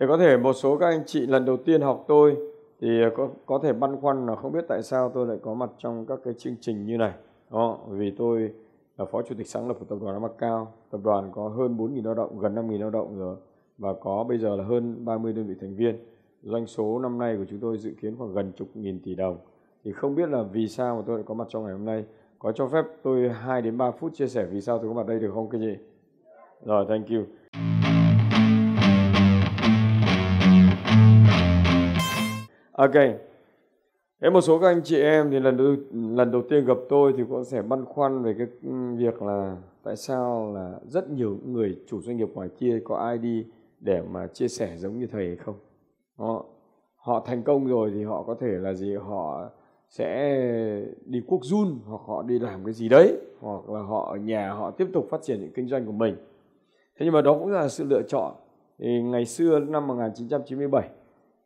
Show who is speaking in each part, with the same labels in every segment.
Speaker 1: thì có thể một số các anh chị lần đầu tiên học tôi thì có có thể băn khoăn là không biết tại sao tôi lại có mặt trong các cái chương trình như này đó vì tôi là phó chủ tịch sáng lập của tập đoàn Macau tập đoàn có hơn 4.000 lao động gần 5.000 lao động rồi và có bây giờ là hơn 30 đơn vị thành viên doanh số năm nay của chúng tôi dự kiến khoảng gần chục nghìn tỷ đồng thì không biết là vì sao mà tôi lại có mặt trong ngày hôm nay có cho phép tôi 2 đến 3 phút chia sẻ vì sao tôi có mặt đây được không cái gì rồi thank you Ok. Thế một số các anh chị em thì lần đầu, lần đầu tiên gặp tôi thì cũng sẽ băn khoăn về cái ừ, việc là tại sao là rất nhiều người chủ doanh nghiệp ngoài kia có ai đi để mà chia sẻ giống như thầy hay không. Họ, họ thành công rồi thì họ có thể là gì họ sẽ đi quốc run hoặc họ đi làm cái gì đấy hoặc là họ ở nhà họ tiếp tục phát triển những kinh doanh của mình. Thế nhưng mà đó cũng là sự lựa chọn. Thì ngày xưa năm 1997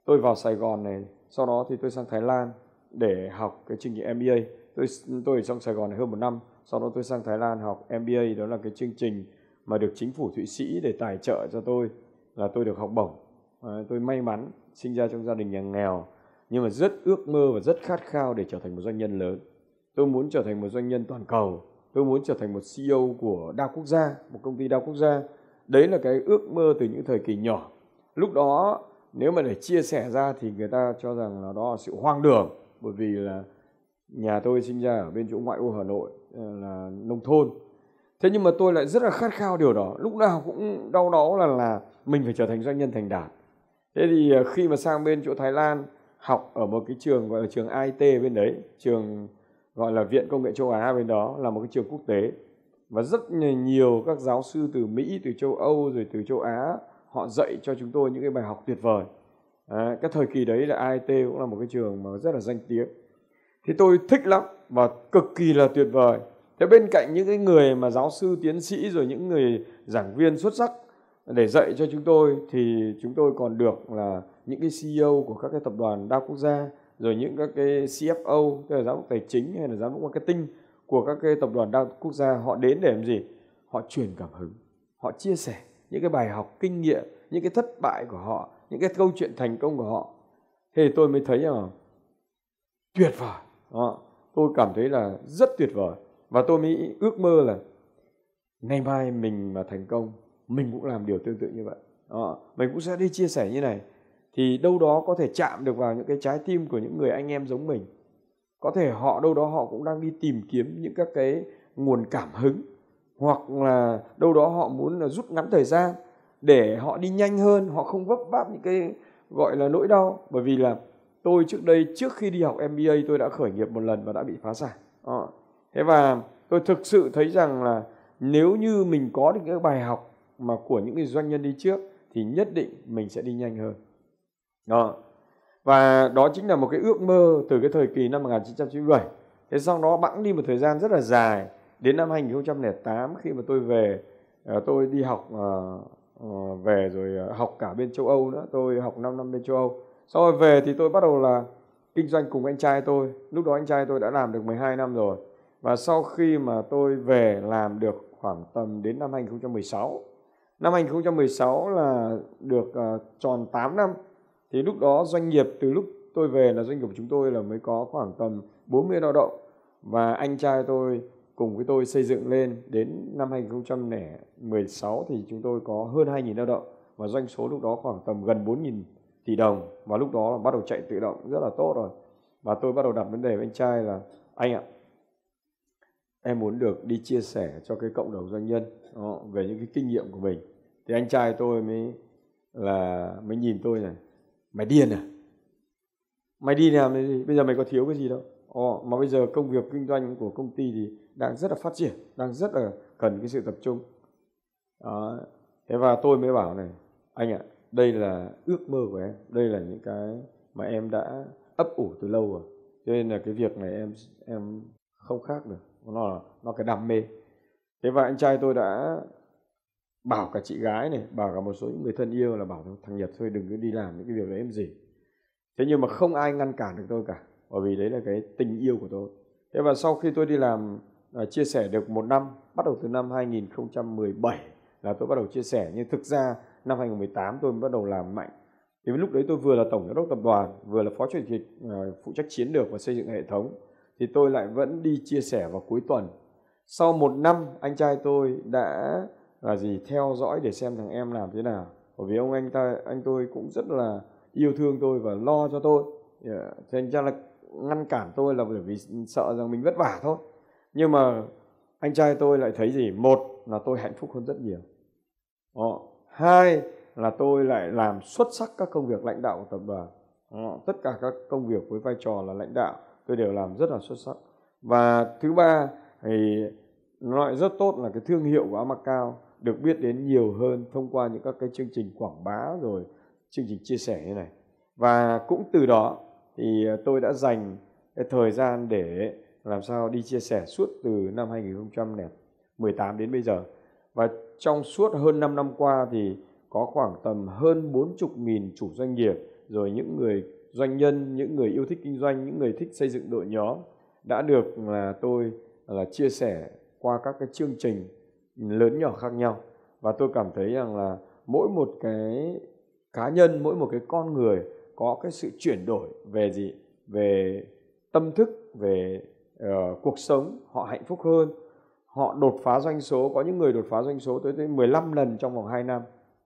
Speaker 1: tôi vào Sài Gòn này sau đó thì tôi sang Thái Lan để học cái chương trình MBA tôi tôi ở trong Sài Gòn này hơn một năm sau đó tôi sang Thái Lan học MBA đó là cái chương trình mà được chính phủ Thụy Sĩ để tài trợ cho tôi là tôi được học bổng à, tôi may mắn sinh ra trong gia đình nhà nghèo nhưng mà rất ước mơ và rất khát khao để trở thành một doanh nhân lớn tôi muốn trở thành một doanh nhân toàn cầu tôi muốn trở thành một CEO của đa quốc gia một công ty đa quốc gia đấy là cái ước mơ từ những thời kỳ nhỏ lúc đó nếu mà để chia sẻ ra thì người ta cho rằng là đó là sự hoang đường bởi vì là nhà tôi sinh ra ở bên chỗ ngoại ô Hà Nội ờ, là nông thôn thế nhưng mà tôi lại rất là khát khao điều đó lúc nào cũng đau đó là là mình phải trở thành doanh nhân thành đạt thế thì ờ, khi mà sang bên chỗ Thái Lan học ở một cái trường gọi là trường IT bên đấy trường gọi là viện công nghệ châu Á bên đó là một cái trường quốc tế và rất nhiều các giáo sư từ Mỹ từ châu Âu rồi từ châu Á họ dạy cho chúng tôi những cái bài học tuyệt vời à, cái thời kỳ đấy là AIT cũng là một cái trường mà rất là danh tiếng thì tôi thích lắm và cực kỳ là tuyệt vời thế bên cạnh những cái người mà giáo sư tiến sĩ rồi những người giảng viên xuất sắc để dạy cho chúng tôi thì chúng tôi còn được là những cái CEO của các cái tập đoàn đa quốc gia rồi những các cái CFO tức là giám đốc tài chính hay là giám đốc marketing của các cái tập đoàn đa quốc gia họ đến để làm gì họ truyền cảm hứng họ chia sẻ những cái bài học kinh nghiệm những cái thất bại của họ những cái câu chuyện thành công của họ thì tôi mới thấy là tuyệt vời đó. tôi cảm thấy là rất tuyệt vời và tôi mới ước mơ là ngày mai mình mà thành công mình cũng làm điều tương tự như vậy đó. mình cũng sẽ đi chia sẻ như này thì đâu đó có thể chạm được vào những cái trái tim của những người anh em giống mình có thể họ đâu đó họ cũng đang đi tìm kiếm những các cái nguồn cảm hứng hoặc là đâu đó họ muốn là rút ngắn thời gian để họ đi nhanh hơn họ không vấp váp những cái gọi là nỗi đau bởi vì là tôi trước đây trước khi đi học MBA tôi đã khởi nghiệp một lần và đã bị phá sản à. thế và tôi thực sự thấy rằng là nếu như mình có được những bài học mà của những người doanh nhân đi trước thì nhất định mình sẽ đi nhanh hơn đó ờ. và đó chính là một cái ước mơ từ cái thời kỳ năm 1997 thế sau đó bẵng đi một thời gian rất là dài đến năm 2008 khi mà tôi về à, tôi đi học à, à, về rồi học cả bên châu Âu nữa tôi học 5 năm bên châu Âu sau rồi về thì tôi bắt đầu là kinh doanh cùng anh trai tôi lúc đó anh trai tôi đã làm được 12 năm rồi và sau khi mà tôi về làm được khoảng tầm đến năm 2016 năm 2016 là được tròn 8 năm thì lúc đó doanh nghiệp từ lúc tôi về là doanh nghiệp của chúng tôi là mới có khoảng tầm 40 lao động và anh trai tôi cùng với tôi xây dựng lên đến năm 2016 thì chúng tôi có hơn 2.000 lao động và doanh số lúc đó khoảng tầm gần 4.000 tỷ đồng và lúc đó là bắt đầu chạy tự động rất là tốt rồi và tôi bắt đầu đặt vấn đề với anh trai là anh ạ em muốn được đi chia sẻ cho cái cộng đồng doanh nhân đó, về những cái kinh nghiệm của mình thì anh trai tôi mới là mới nhìn tôi này mày điên à mày đi làm cái gì bây giờ mày có thiếu cái gì đâu Ồ, mà bây giờ công việc kinh doanh của công ty thì đang rất là phát triển, đang rất là cần cái sự tập trung. Đó. Thế và tôi mới bảo này, anh ạ, đây là ước mơ của em, đây là những cái mà em đã ấp ủ từ lâu rồi. Cho nên là cái việc này em em không khác được, nó là nó cái đam mê. Thế và anh trai tôi đã bảo cả chị gái này, bảo cả một số những người thân yêu là bảo thằng Nhật thôi đừng cứ đi làm những cái việc đấy em gì. Thế nhưng mà không ai ngăn cản được tôi cả bởi vì đấy là cái tình yêu của tôi thế và sau khi tôi đi làm uh, chia sẻ được một năm bắt đầu từ năm 2017 là tôi bắt đầu chia sẻ nhưng thực ra năm 2018 tôi mới bắt đầu làm mạnh thì lúc đấy tôi vừa là tổng giám đốc tập đoàn vừa là phó chủ tịch uh, phụ trách chiến lược và xây dựng hệ thống thì tôi lại vẫn đi chia sẻ vào cuối tuần sau một năm anh trai tôi đã là gì theo dõi để xem thằng em làm thế nào bởi vì ông anh ta anh tôi cũng rất là yêu thương tôi và lo cho tôi yeah. anh à, ra là ngăn cản tôi là bởi vì sợ rằng mình vất vả thôi nhưng mà anh trai tôi lại thấy gì một là tôi hạnh phúc hơn rất nhiều Đó. Ờ, hai là tôi lại làm xuất sắc các công việc lãnh đạo của tập đoàn Đó. Ờ, tất cả các công việc với vai trò là lãnh đạo tôi đều làm rất là xuất sắc và thứ ba thì nó lại rất tốt là cái thương hiệu của Amacao được biết đến nhiều hơn thông qua những các cái chương trình quảng bá rồi chương trình chia sẻ như này và cũng từ đó thì ờ, tôi đã dành cái thời gian để làm sao đi chia sẻ suốt từ năm 2018 đến bây giờ. Và trong suốt hơn 5 năm qua thì có khoảng tầm hơn 40.000 chủ doanh nghiệp rồi những người doanh nhân, những người yêu thích kinh doanh, những người thích xây dựng đội nhóm đã được là tôi là chia sẻ qua các cái chương trình lớn nhỏ khác nhau và tôi cảm thấy rằng là mỗi một cái cá nhân, mỗi một cái con người có cái sự chuyển đổi về gì về tâm thức về uh, cuộc sống họ hạnh phúc hơn họ đột phá doanh số có những người đột phá doanh số tới tới 15 lần trong vòng 2 năm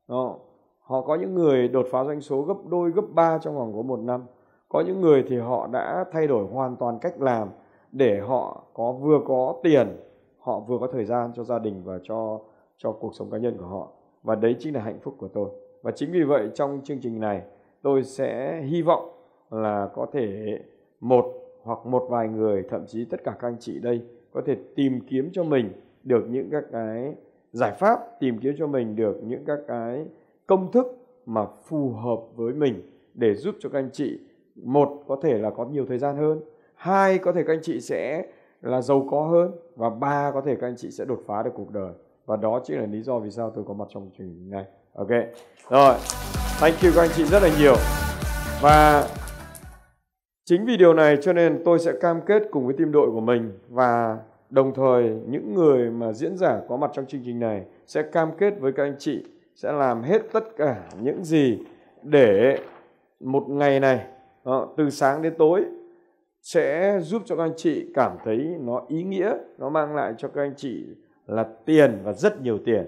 Speaker 1: đó. họ có những người đột phá doanh số gấp đôi gấp ba trong vòng có một năm có những người thì họ đã thay đổi hoàn toàn cách làm để họ có vừa có tiền họ vừa có thời gian cho gia đình và cho cho cuộc sống cá nhân của họ và đấy chính là hạnh phúc của tôi và chính vì vậy trong chương trình này tôi sẽ hy vọng là có thể một hoặc một vài người thậm chí tất cả các anh chị đây có thể tìm kiếm cho mình được những các cái giải pháp tìm kiếm cho mình được những các cái công thức mà phù hợp với mình để giúp cho các anh chị một có thể là có nhiều thời gian hơn hai có thể các anh chị sẽ là giàu có hơn và ba có thể các anh chị sẽ đột phá được cuộc đời và đó chính là lý do vì sao tôi có mặt trong chương trình này ok rồi Thank you các anh chị rất là nhiều. Và chính vì điều này cho nên tôi sẽ cam kết cùng với team đội của mình và đồng thời những người mà diễn giả có mặt trong chương trình này sẽ cam kết với các anh chị sẽ làm hết tất cả những gì để một ngày này ờ, từ sáng đến tối sẽ giúp cho các anh chị cảm thấy nó ý nghĩa, nó mang lại cho các anh chị là tiền và rất nhiều tiền.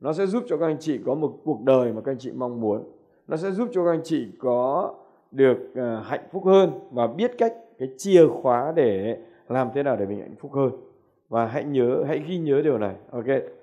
Speaker 1: Nó sẽ giúp cho các anh chị có một cuộc đời mà các anh chị mong muốn nó sẽ giúp cho các anh chị có được ờ, hạnh phúc hơn và biết cách cái chìa khóa để làm thế nào để mình hạnh phúc hơn và hãy nhớ hãy ghi nhớ điều này ok